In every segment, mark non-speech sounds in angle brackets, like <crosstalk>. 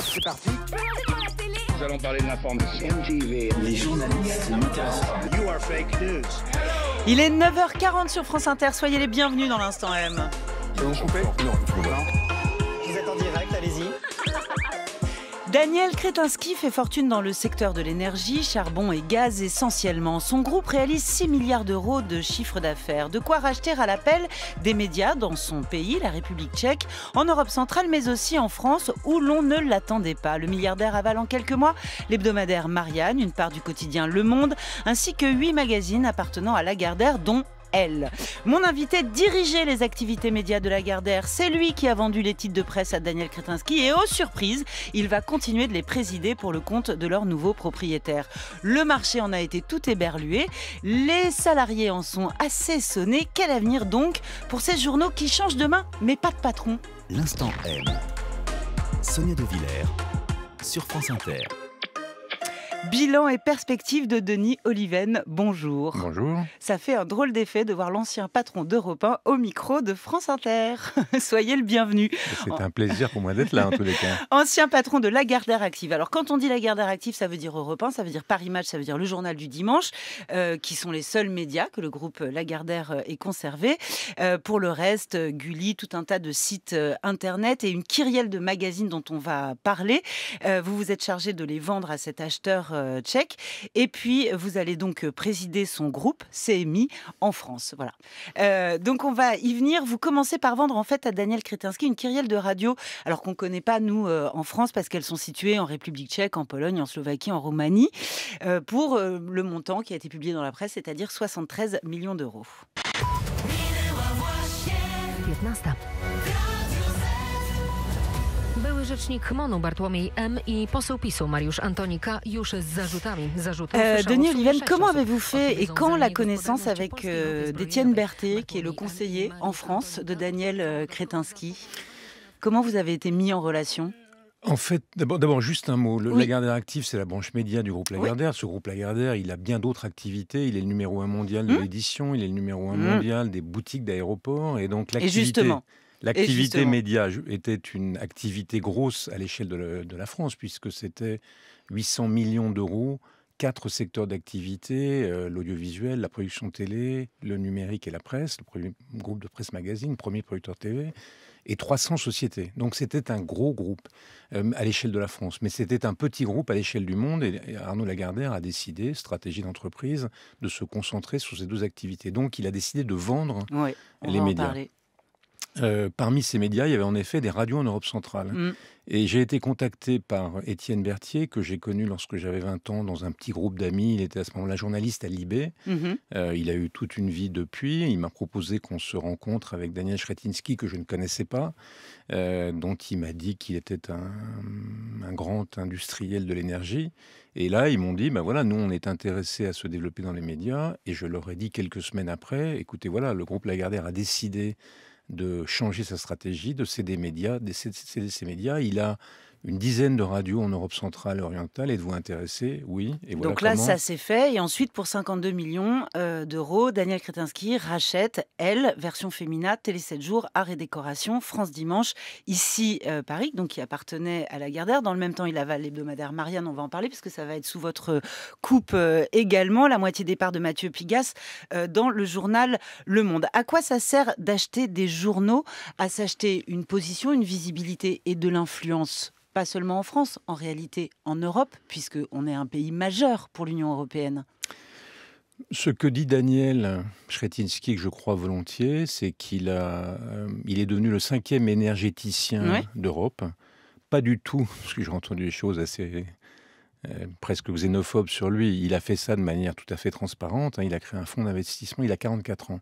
c'est parti. Nous allons parler de l'information. MTV. Les journalistes You are fake news. Il est 9h40 sur France Inter. Soyez les bienvenus dans l'instant M. Vous Non, Daniel Kretinsky fait fortune dans le secteur de l'énergie, charbon et gaz essentiellement. Son groupe réalise 6 milliards d'euros de chiffre d'affaires, de quoi racheter à l'appel des médias dans son pays, la République tchèque, en Europe centrale, mais aussi en France, où l'on ne l'attendait pas. Le milliardaire avale en quelques mois l'hebdomadaire Marianne, une part du quotidien Le Monde, ainsi que 8 magazines appartenant à Lagardère, dont elle. Mon invité dirigeait les activités médias de la Gardère, C'est lui qui a vendu les titres de presse à Daniel Kretinsky et, aux oh, surprises, il va continuer de les présider pour le compte de leur nouveau propriétaire. Le marché en a été tout éberlué. Les salariés en sont assez sonnés. Quel avenir donc pour ces journaux qui changent de mais pas de patron L'instant M. Sonia De Villers sur France Inter. Bilan et perspective de Denis Oliven, bonjour. Bonjour. Ça fait un drôle d'effet de voir l'ancien patron d'Europe 1 au micro de France Inter. <laughs> Soyez le bienvenu. C'est un plaisir pour moi d'être là en tous les cas. <laughs> Ancien patron de Lagardère Active. Alors quand on dit Lagardère Active, ça veut dire Europe 1, ça veut dire Paris Match, ça veut dire le journal du dimanche, euh, qui sont les seuls médias que le groupe Lagardère euh, est conservé. Euh, pour le reste, Gulli, tout un tas de sites internet et une kyrielle de magazines dont on va parler. vous vous êtes chargé de les vendre à cet acheteur euh, tchèque. Et puis, vous allez donc euh, présider son groupe CMI en France. Voilà. Euh, donc, on va y venir. Vous commencez par vendre en fait à Daniel Kretinski une kyrielle de radio, alors qu'on ne connaît pas nous en France parce qu'elles sont situées en République tchèque, en Pologne, en Slovaquie, en Roumanie, pour le montant qui a été publié dans la presse, c'est-à-dire 73 millions d'euros. Denis Oliven, comment avez-vous fait et quand la connaissance avec d'Etienne d'Étienne Berthet, qui est le conseiller en France de Daniel e, Kretinsky Comment vous avez été mis en relation en fait, d'abord juste un mot. Le Lagardère Actif, c'est la branche média du groupe Lagardère. Ce groupe Lagardère, il a bien d'autres activités. Il est le numéro un mondial de hmm. l'édition, il est le numéro un hmm. mondial des boutiques d'aéroports. Et donc l'activité... Et justement, L'activité média était une activité grosse à l'échelle de, la France, puisque c'était 800 millions d'euros, quatre secteurs d'activité, euh, l'audiovisuel, la production télé, le numérique et la presse, le premier groupe de presse magazine, premier producteur TV, et 300 sociétés. Donc c'était un gros groupe euh, à l'échelle de la France, mais c'était un petit groupe à l'échelle du monde, et Arnaud Lagardère a décidé, stratégie d'entreprise, de se concentrer sur ces deux activités. Donc il a décidé de vendre les médias. Euh, parmi ces médias, il y avait en effet des radios en Europe centrale. Mm. Et j'ai été contacté par Étienne Berthier, que j'ai connu lorsque j'avais 20 ans dans un petit groupe d'amis. Il était à ce moment-là journaliste à Libé. Mm-hmm. Euh, il a eu toute une vie depuis. Il m'a proposé qu'on se rencontre avec Daniel Schretinski, que je ne connaissais pas, euh, dont il m'a dit qu'il était un, grand industriel de l'énergie. Et là, ils m'ont dit, ben voilà, nous, on est intéressés à se développer dans les médias. Et je leur ai dit quelques semaines après, écoutez, voilà, le groupe Lagardère a décidé de changer sa stratégie, de céder médias, de céder ses médias. Il a une dizaine de radios en Europe centrale et orientale. Êtes-vous intéresser, Oui. Donc là, ça s'est fait. Et ensuite, pour 52 millions euh, d'euros, Daniel Kretinsky rachète, elle, version féminin, Télé 7 jours, Art et Décoration, France Dimanche, ici euh, Paris, donc qui appartenait à la Gardère. Dans le même temps, il avale l'hebdomadaire Marianne, on va en parler, puisque ça va être sous votre euh, coupe également, la moitié des parts de Mathieu Pigas dans le journal Le Monde. À quoi ça sert d'acheter des journaux À s'acheter une position, une visibilité et de l'influence pas seulement en France, en réalité en Europe, puisqu'on est un pays majeur pour l'Union européenne ce que dit Daniel schretinski que je crois volontiers, c'est qu'il a, euh, il est devenu le cinquième énergéticien d'Europe. Pas du tout, <laughs> parce que j'ai entendu des choses assez euh, presque xénophobes sur lui. Il a fait ça de manière tout à fait transparente. Hein. Il a créé un fonds d'investissement. Il a 44 ans.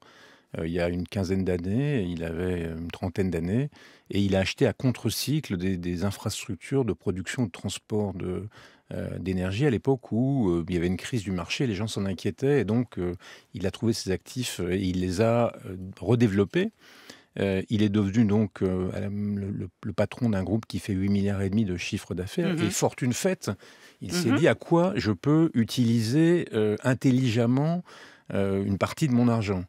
Euh, il y a une quinzaine d'années, il avait une trentaine d'années, et il a acheté à contre-cycle des, infrastructures de production, de transport euh, d'énergie à l'époque où euh, il y avait une crise du marché, les gens s'en inquiétaient, et donc il a trouvé ses actifs et il les a redéveloppés. il est devenu donc le, patron d'un groupe qui fait 8 milliards et demi de chiffre d'affaires mm-hmm. et fortune faite, il s'est mm-hmm. dit à quoi je peux utiliser intelligemment une partie de mon argent.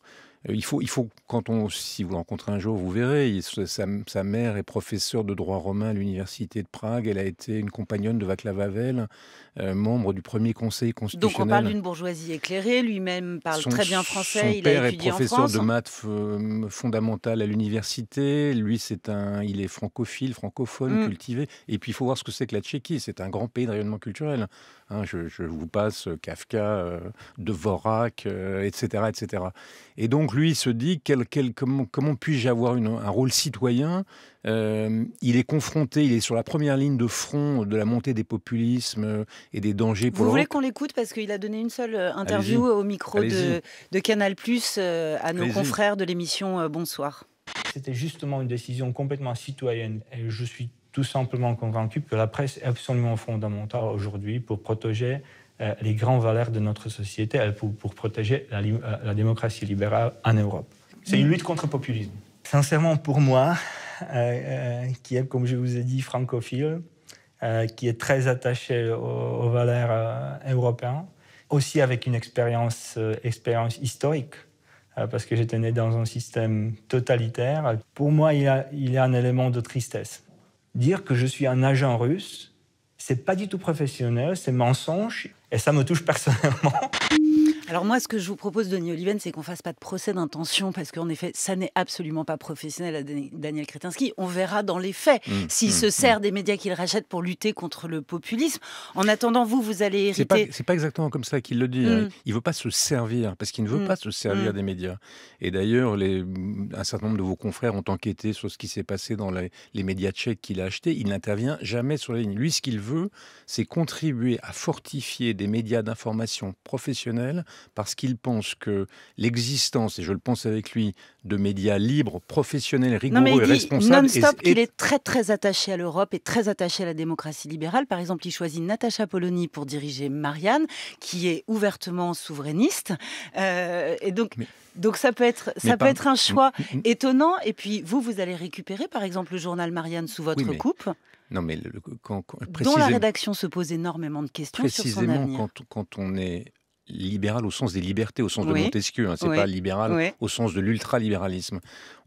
Euh, il faut, il faut, quand on, si vous le rencontrez un jour, vous verrez, sa, mère est professeure de droit romain à l'université de Prague. Elle a été une compagnonne de Vaclav Havel, euh, membre du premier conseil constitutionnel. Donc on parle d'une bourgeoisie éclairée. Lui-même parle très bien français. Son père est professeur de hein. maths euh, fondamentales à l'université. Lui, c'est un, il est francophile, francophone, mm. cultivé. Et puis il faut voir ce que c'est que la Tchéquie. C'est un grand pays de rayonnement culturel. Hein. je, vous passe Kafka, de Dvorak, etc., etc. Et donc lui, se dit comment, puis-je avoir un rôle citoyen euh, Il est confronté, il est sur la première ligne de front de la montée des populismes et des dangers. Pour Vous voulez qu'on l'écoute parce qu'il a donné une seule euh, interview au micro de, de, Canal Plus euh, à nos confrères de l'émission Bonsoir. C'était justement une décision complètement citoyenne. Et je suis tout simplement convaincu que la presse est absolument fondamentale aujourd'hui pour protéger euh, les grands valeurs de notre société euh, pour, protéger euh, la, démocratie libérale en Europe. C'est une lutte contre le populisme. Sincèrement, pour moi, qui est, comme je vous ai dit, francophile, qui est très attaché aux, valeurs européennes, aussi avec une expérience, expérience historique, parce que j'étais né dans un système totalitaire, pour moi, il y a un élément de tristesse. Dire que je suis un agent russe, c'est pas du tout professionnel, c'est mensonge et ça me touche personnellement. Alors moi, ce que je vous propose, Denis Oliven, c'est qu'on fasse pas de procès d'intention, parce qu'en effet, ça n'est absolument pas professionnel à Daniel Kretinsky. On verra dans les faits mmh, s'il mmh, se mmh. sert des médias qu'il rachète pour lutter contre le populisme. En attendant, vous, vous allez hériter... C'est pas, pas exactement comme ça qu'il le dit. Il Il veut pas se servir, parce qu'il ne veut pas se servir des médias. Et d'ailleurs, les, un certain nombre de vos confrères ont enquêté sur ce qui s'est passé dans les, médias tchèques qu'il a achetés. Il n'intervient jamais sur la ligne. Lui, ce qu'il veut, c'est contribuer à fortifier des médias d'information professionnels parce qu'il pense que l'existence, et je le pense avec lui, de médias libres, professionnels, rigoureux il et responsables. Non-stop, est... il est très très attaché à l'Europe et très attaché à la démocratie libérale. Par exemple, il choisit Natacha Polony pour diriger Marianne, qui est ouvertement souverainiste. Euh, et donc, donc ça peut être ça peut être un choix mm, mm, mm. étonnant. Et puis vous, vous allez récupérer, par exemple, le journal Marianne sous votre coupe. Non, mais dont la rédaction se pose énormément de questions sur son avenir. Quand, quand on est libéral au sens des libertés, au sens de Montesquieu. Ce hein, c'est pas libéral au sens de l'ultralibéralisme.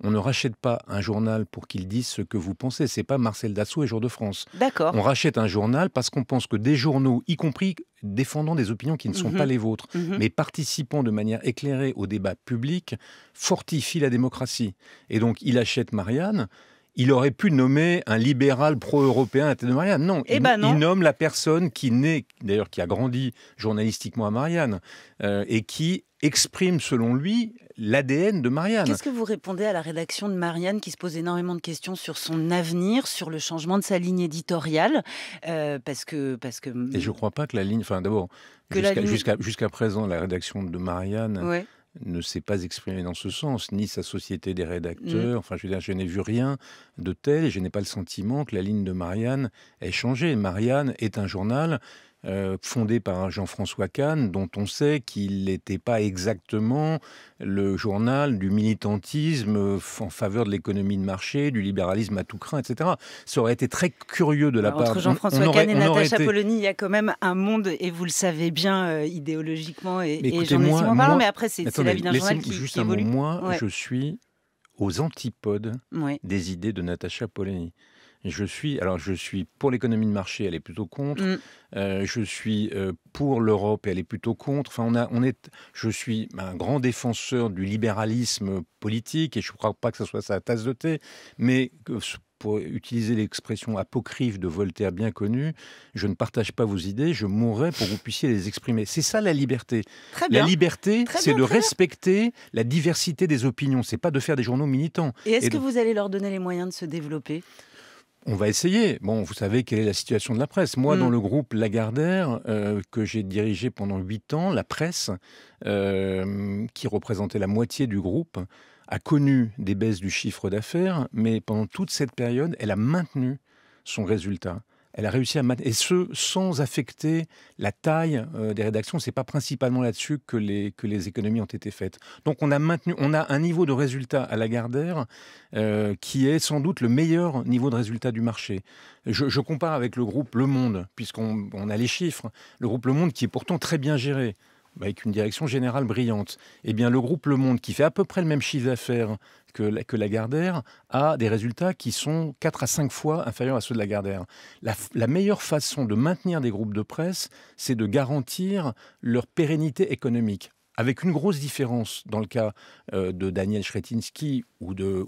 On ne rachète pas un journal pour qu'il dise ce que vous pensez. C'est pas Marcel Dassault et Jour de France. On rachète un journal parce qu'on pense que des journaux, y compris défendant des opinions qui ne sont mhm. pas les vôtres, mhm. mais participant de manière éclairée au débat public, fortifient la démocratie. Et donc, il achète Marianne il aurait pu nommer un libéral pro-européen à Marianne. Non, eh il, ben il, nomme la personne qui naît, d'ailleurs qui a grandi journalistiquement à Marianne, euh, et qui exprime selon lui l'ADN de Marianne. Qu'est-ce que vous répondez à la rédaction de Marianne qui se pose énormément de questions sur son avenir, sur le changement de sa ligne éditoriale euh, parce que, parce que... Et je ne crois pas que la ligne... Enfin d'abord, jusqu'à présent, la rédaction de Marianne... Ouais ne s'est pas exprimé dans ce sens, ni sa société des mmh. rédacteurs. Enfin, je veux je n'ai vu rien de tel et je n'ai pas le sentiment que la ligne de Marianne ait changé. Marianne est un journal euh, fondé par Jean-François Kahn, dont on sait qu'il n'était pas exactement le journal du militantisme en faveur de l'économie de marché, du libéralisme à tout craint, etc. Ça aurait été très curieux de la part... Entre Jean-François Kahn et Natacha Polony, il y a quand même un monde, et vous le savez bien euh, idéologiquement et, mais parlant, mais après c'est la vie d'un journal qui, évolue. moi, je suis aux antipodes des idées de Natacha Polony. Je suis, alors je suis pour l'économie de marché, elle est plutôt contre. Mm. Euh, je suis euh, pour l'Europe, elle est plutôt contre. Enfin, on a, on est, je suis un grand défenseur du libéralisme politique et je ne crois pas que ce soit sa tasse de thé. Mais pour utiliser l'expression apocryphe de Voltaire bien connue, je ne partage pas vos idées, je mourrai pour que vous puissiez les exprimer. C'est ça la liberté. La liberté, c'est de respecter la diversité des opinions, c'est pas de faire des journaux militants. Et est-ce que vous allez leur donner les moyens de se développer on va essayer. Bon, vous savez quelle est la situation de la presse. Moi, dans mm. le groupe Lagardère, euh, que j'ai dirigé pendant huit ans, la presse, euh, qui représentait la moitié du groupe, a connu des baisses du chiffre d'affaires, mais pendant toute cette période, elle a maintenu son résultat elle a réussi à et ce sans affecter la taille euh, des rédactions. C'est pas principalement là-dessus que les économies ont été faites. Donc on a maintenu, on a un niveau de résultat à la euh, qui est sans doute le meilleur niveau de résultat du marché. Je, compare avec le groupe Le Monde puisqu'on a les chiffres. Le groupe Le Monde qui est pourtant très bien géré avec une direction générale brillante. Eh bien, le groupe Le Monde, qui fait à peu près le même chiffre d'affaires que, Lagardère, a des résultats qui sont 4 à 5 fois inférieurs à ceux de Lagardère. La, la meilleure façon de maintenir des groupes de presse, c'est de garantir leur pérennité économique avec une grosse différence dans le cas euh, de Daniel schretinski ou de,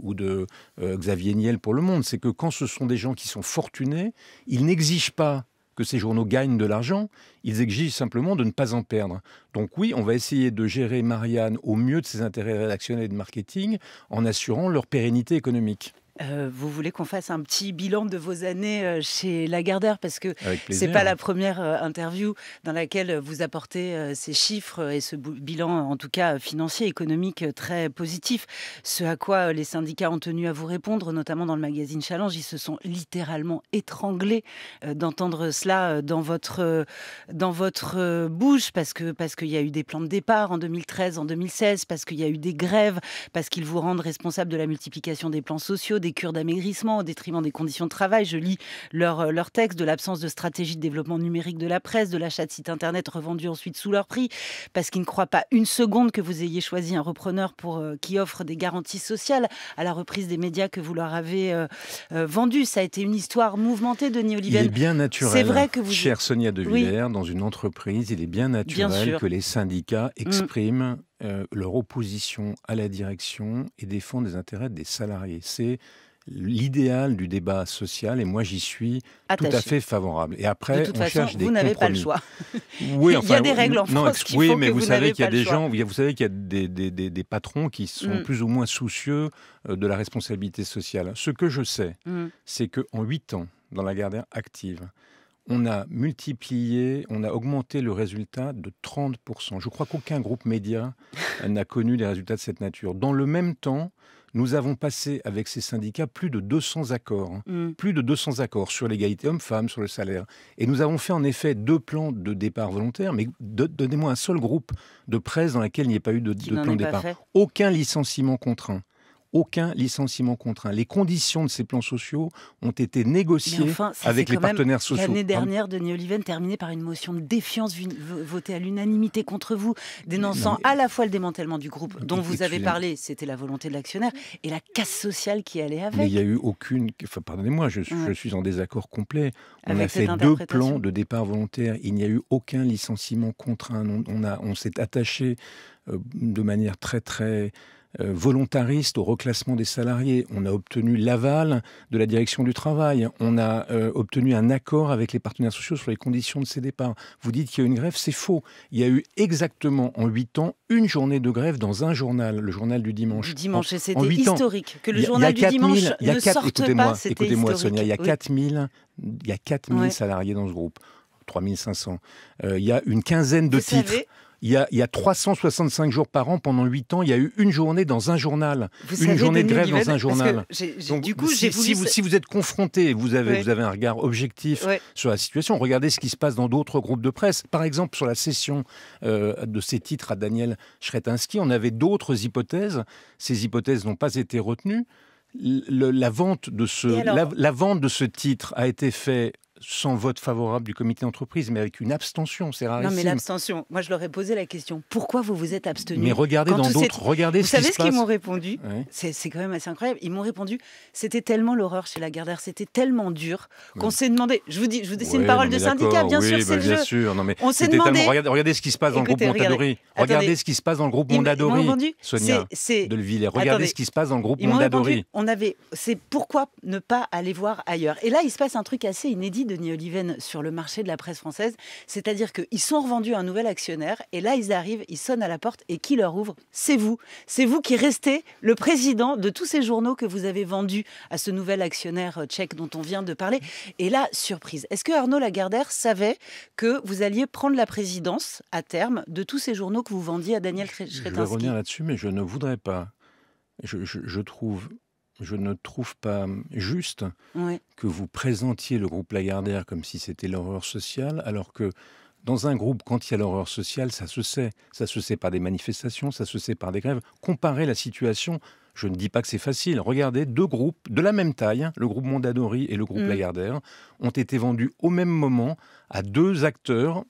euh, Xavier Niel pour Le Monde, c'est que quand ce sont des gens qui sont fortunés, ils n'exigent pas que ces journaux gagnent de l'argent, ils exigent simplement de ne pas en perdre. Donc oui, on va essayer de gérer Marianne au mieux de ses intérêts rédactionnels et de marketing en assurant leur pérennité économique. Euh, vous voulez qu'on fasse un petit bilan de vos années euh, chez Lagardère parce que c'est pas la première euh, interview dans laquelle vous apportez ces chiffres et ce bilan en tout cas financier économique très positif. Ce à quoi les syndicats ont tenu à vous répondre, notamment dans le magazine Challenge, ils se sont littéralement étranglés d'entendre cela dans votre dans votre bouche parce que parce qu'il y a eu des plans de départ en 2013, en 2016, parce qu'il y a eu des grèves, parce qu'ils vous rendent responsable de la multiplication des plans sociaux. Des des cures d'amaigrissement au détriment des conditions de travail. Je lis leur, euh, leur texte de l'absence de stratégie de développement numérique de la presse, de l'achat de sites internet revendus ensuite sous leur prix, parce qu'ils ne croient pas une seconde que vous ayez choisi un repreneur pour, euh, qui offre des garanties sociales à la reprise des médias que vous leur avez euh, vendus. Ça a été une histoire mouvementée, Denis Olivier. Il est bien naturel, c'est vrai que vous... chère Sonia De Villers, dans une entreprise, il est bien naturel que les syndicats mm. expriment euh, leur opposition à la direction et défendre les intérêts des salariés. C'est l'idéal du débat social et moi j'y suis ah, tout à fait favorable. Et après, on cherche des vous n'avez pas le choix. <laughs> il y a des règles en France. oui, mais que vous, savez qu'il y a des gens, vous savez qu'il y a des, patrons qui sont mm. plus ou moins soucieux euh, de la responsabilité sociale. Ce que je sais, mm. c'est qu'en huit ans, dans la gardère active, on a multiplié, on a augmenté le résultat de 30%. Je crois qu'aucun groupe média <laughs> n'a connu des résultats de cette nature. Dans le même temps, nous avons passé avec ces syndicats plus de 200 accords, hein. mm. plus de 200 accords sur l'égalité homme-femme, sur le salaire. Et nous avons fait en effet deux plans de départ volontaire. mais donnez-moi un seul groupe de presse dans lequel il n'y ait pas eu de plan de départ. Aucun licenciement contraint aucun licenciement contraint. Les conditions de ces plans sociaux ont été négociées avec les partenaires sociaux. L'année dernière, Denis Oliven terminé par une motion de défiance votée à l'unanimité contre vous, dénonçant à la fois le démantèlement du groupe dont vous avez parlé, c'était la volonté de l'actionnaire, et la casse sociale qui allait avec. Mais il n'y a eu aucune. pardonnez-moi, je, suis en désaccord complet. On a fait deux plans de départ volontaire. Il n'y a eu aucun licenciement contraint. on, on s'est attaché euh, de manière très très euh, volontariste au reclassement des salariés. On a obtenu l'aval de la direction du travail. On a euh, obtenu un accord avec les partenaires sociaux sur les conditions de ces départs. Vous dites qu'il y a une grève, c'est faux. Il y a eu exactement en huit ans une journée de grève dans un journal, le journal du dimanche. Dimanche, et c'était historique. Que le journal du dimanche ne sorte pas, Écoutez-moi il y a 4000 il salariés dans ce groupe. 3500. Euh, il y a une quinzaine de titres. Il y, a, il y, a, 365 jours par an pendant 8 ans. Il y a eu une journée dans un journal, une journée de grève dans un journal. Donc, du coup, si, vous, êtes confronté, vous avez, vous avez un regard objectif sur la situation. Regardez ce qui se passe dans d'autres groupes de presse. Par exemple, sur la cession euh, de ces titres à Daniel Schretinski, on avait d'autres hypothèses. Ces hypothèses n'ont pas été retenues. la, vente de ce, la, la vente de ce titre a été faite sans vote favorable du comité d'entreprise, mais avec une abstention, c'est rarissime. Non, mais l'abstention, moi je leur ai posé la question, pourquoi vous vous êtes abstenu Mais regardez dans d'autres, regardez Vous ce savez qui ce qu'ils m'ont répondu C'est quand même assez incroyable. Ils m'ont répondu, c'était tellement l'horreur chez Lagardère, c'était tellement dur qu'on s'est demandé, je vous dis, je vous c'est une parole de syndicat, bien sûr, bah, le bien Sûr, non, mais On s'est demandé... Regardez, ce qui se passe dans le groupe Mondadori. Regardez, ce qui se passe dans le groupe Mondadori, Sonia Delvillers. Regardez ce qui se passe dans le groupe Mondadori. On avait, c'est pourquoi ne pas aller voir ailleurs Et là, il se passe un truc assez inédit de Oliven, sur le marché de la presse française. C'est-à-dire qu'ils sont revendus à un nouvel actionnaire et là, ils arrivent, ils sonnent à la porte et qui leur ouvre C'est vous. C'est vous qui restez le président de tous ces journaux que vous avez vendus à ce nouvel actionnaire euh, tchèque dont on vient de parler. Et là, surprise. Est-ce que Arnaud Lagardère savait que vous alliez prendre la présidence à terme de tous ces journaux que vous vendiez à Daniel Kretinsky Je vais revenir là-dessus, mais je ne voudrais pas. je trouve je ne trouve pas juste que vous présentiez le groupe Lagardère comme si c'était l'horreur sociale, alors que dans un groupe, quand il y a l'horreur sociale, ça se sait. Ça se sait par des manifestations, ça se sait par des grèves. Comparer la situation, je ne dis pas que c'est facile. Regardez, deux groupes de la même taille, hein, le groupe Mondadori et le groupe mm. Lagardère, ont été vendus au même moment à deux acteurs.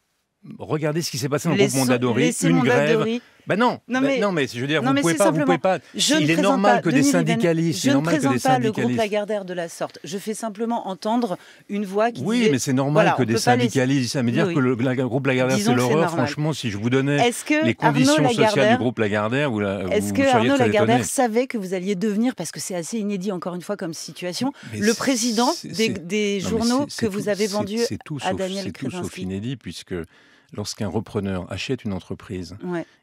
Regardez ce qui s'est passé dans le groupe Mondadori. Une grève ben non, bah non mais, je veux dire, vous ne pouvez, pas, vous pouvez pas. il est normal que des syndicalistes. Je ne présente pas le groupe Lagardère de la sorte. Je fais simplement entendre une voix qui. Oui, mais c'est normal que des syndicalistes. disent Ça veut dire que le, groupe Lagardère, c'est l'horreur. Franchement, si je vous donnais les conditions sociales du groupe Lagardère, vous, la, Est-ce que Arnaud Lagardère savait que vous alliez devenir, parce que c'est assez inédit encore une fois comme situation, le président des journaux que vous avez vendus à Daniel C'est tout sauf inédit, puisque lorsqu'un repreneur achète une entreprise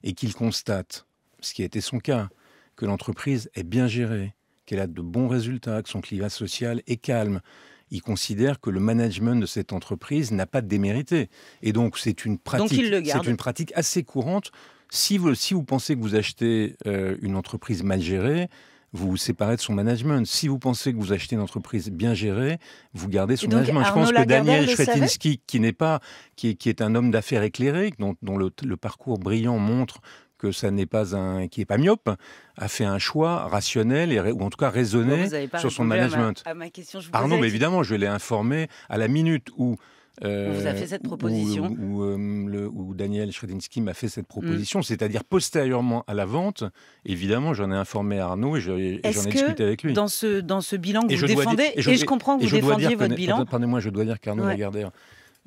et qu'il constate, ce qui a été son cas, que l'entreprise est bien gérée, qu'elle a de bons résultats, que son climat social est calme, il considère que le management de cette entreprise n'a pas de démérité. Et donc, c'est une pratique, une pratique assez courante. Si vous, si vous pensez que vous achetez euh, une entreprise mal gérée, vous vous séparez de son management. Si vous pensez que vous achetez une entreprise bien gérée, vous gardez son management. Je pense que Daniel Schretinski, qui n'est pas, qui est, qui est, un homme d'affaires éclairé, dont, le, parcours brillant montre que ça n'est pas un qui est pas myope a fait un choix rationnel et, ou en tout cas raisonné sur son management. À ma, question, Arnaud, mais évidemment, je l'ai informé à la minute où vous a fait euh, cette proposition. Où, euh, le, Daniel schredinski m'a fait cette mm. proposition, c'est-à-dire postérieurement à la vente. Évidemment, j'en ai informé Arnaud et j'en ai, discuté avec lui. Dans ce, dans ce bilan que et vous défendez, et, je, je, comprends que vous défendiez votre bilan. Pardonnez-moi, je dois dire qu'Arnaud Lagardère,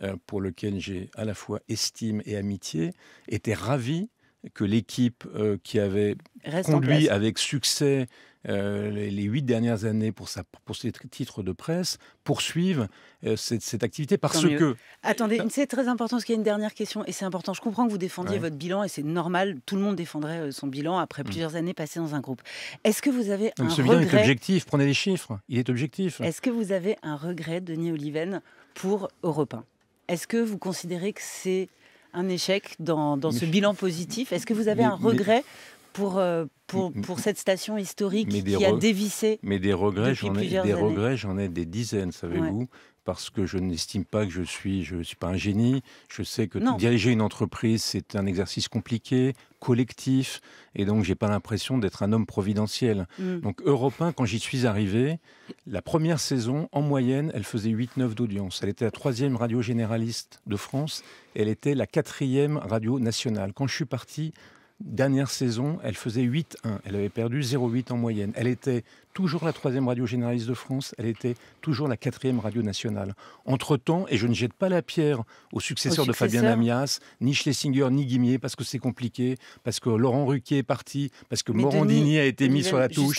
euh, pour lequel j'ai à la fois estime et amitié, était ravi que l'équipe euh, qui avait conduit avec succès euh, les, huit dernières années pour, sa, pour ses titres de presse poursuive euh, cette, activité parce que. Attendez, bah c'est très important parce qu'il y a une dernière question et c'est important. Je comprends que vous défendiez votre bilan et c'est normal, tout le monde défendrait son bilan après mm. plusieurs années passées dans un groupe. Est-ce que vous avez un ce regret bilan objectif, prenez les chiffres, il est objectif. Est-ce que vous avez un regret, Denis Oliven, pour Europe 1 Est-ce que vous considérez que c'est un échec dans, ce bilan positif. Est-ce que vous avez un regret pour, euh, pour, cette station historique qui a dévissé Mais des regrets, j'en ai, des, regrets, j'en ai des dizaines, savez-vous parce que je n'estime pas que je suis, je suis pas un génie. Je sais que diriger une entreprise, c'est un exercice compliqué, collectif, et donc j'ai pas l'impression d'être un homme providentiel. Mm. Donc Europe 1, quand j'y suis arrivé, la première saison, en moyenne, elle faisait 8-9 d'audience. Elle était la troisième radio généraliste de France, elle était la quatrième radio nationale. Quand je suis parti, dernière saison, elle faisait 8-1. Elle avait perdu 0-8 en moyenne. Elle était toujours la troisième radio généraliste de France, elle était toujours la quatrième radio nationale. Entre-temps, et je ne jette pas la pierre Au successeur. de Fabien Amias, ni Schlesinger, ni Guimier, parce que c'est compliqué, parce que Laurent Ruquier est parti, parce que Morandini a été mis sur la touche.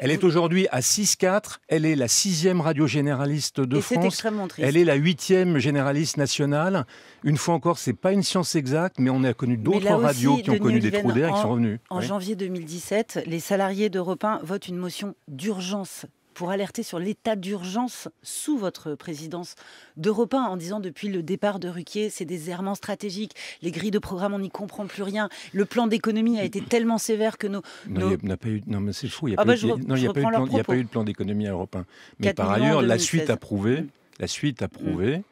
Elle est aujourd'hui à 6-4, elle est la sixième radio généraliste de France, elle est la huitième généraliste nationale. Une fois encore, c'est pas une science exacte, mais on a connu d'autres radios qui ont connu des trous d'air et qui sont revenus. En janvier 2017, les salariés d'Europe 1 votent une motion d'urgence pour alerter sur l'état d'urgence sous votre présidence d'Europa en disant depuis le départ de Ruquier, c'est des errements stratégiques, les grilles de programme, on n'y comprend plus rien, le plan d'économie a été tellement sévère que nos... Non, pas eu... Non, mais c'est fou, il n'y a, ah bah a, pas eu de plan d'économie à Mais par ailleurs, la suite a prouvé, mm. la suite a prouvé mm.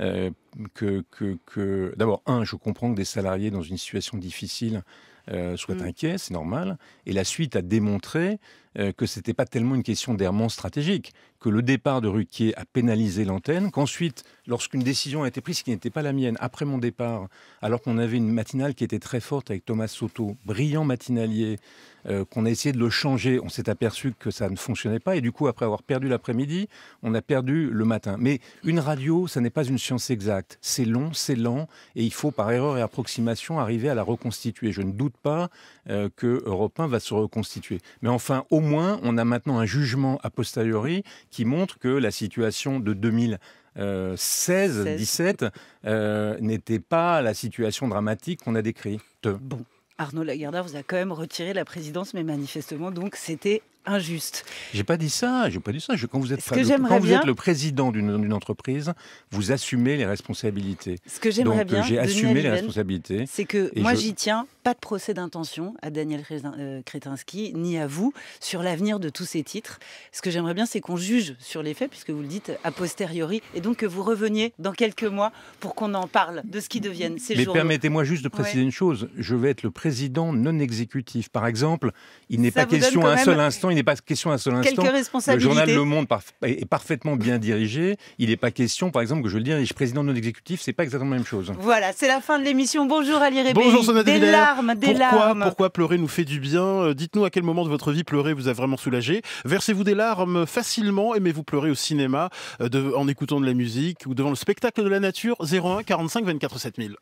euh, que... que, que... D'abord, un, je comprends que des salariés dans une situation difficile euh, soient mm. inquiets, c'est normal. Et la suite a démontré euh, que ce n'était pas tellement une question d'errement stratégique, que le départ de Ruquier a pénalisé l'antenne, qu'ensuite, lorsqu'une décision a été prise qui n'était pas la mienne, après mon départ, alors qu'on avait une matinale qui était très forte avec Thomas Soto, brillant matinalier, euh, qu'on a essayé de le changer, on s'est aperçu que ça ne fonctionnait pas, et du coup, après avoir perdu l'après-midi, on a perdu le matin. Mais une radio, ça n'est pas une science exacte. C'est long, c'est lent, et il faut, par erreur et approximation, arriver à la reconstituer. Je ne doute pas euh, que Europe 1 va se reconstituer. Mais enfin, au au moins, on a maintenant un jugement a posteriori qui montre que la situation de 2016 17 euh, n'était pas la situation dramatique qu'on a décrite. Bon. Arnaud Lagardère vous a quand même retiré la présidence, mais manifestement, donc, c'était injuste. J'ai pas dit ça, j'ai pas dit ça. quand vous êtes, le, quand vous êtes le président d'une entreprise, vous assumez les responsabilités. Ce que j'aimerais euh, bien, j'ai assumé les responsabilités. C'est que moi, j'y tiens pas de procès d'intention à Daniel euh, Kretinsky ni à vous sur l'avenir de tous ces titres. Ce que j'aimerais bien, c'est qu'on juge sur les faits, puisque vous le dites a posteriori, et donc que vous reveniez dans quelques mois pour qu'on en parle de ce qui deviennent ces Mais permettez-moi juste de préciser une chose. Je vais être le président non exécutif. Par exemple, il n'est pas question à un seul instant, il n'est pas question à un seul instant. Le journal Le Monde est parfaitement bien dirigé. Il n'est pas question, par exemple, que je le dirige président non exécutif. C'est pas exactement la même chose. Voilà, c'est la fin de l'émission. Bonjour Ali Bonjour Sonia pourquoi, Pourquoi pleurer nous fait du bien euh, Dites-nous à quel moment de votre vie pleurer vous a vraiment soulagé. Versez-vous des larmes facilement. Aimez-vous pleurer au cinéma euh, de, en écoutant de la musique ou devant le spectacle de la nature 01 45 24 7000.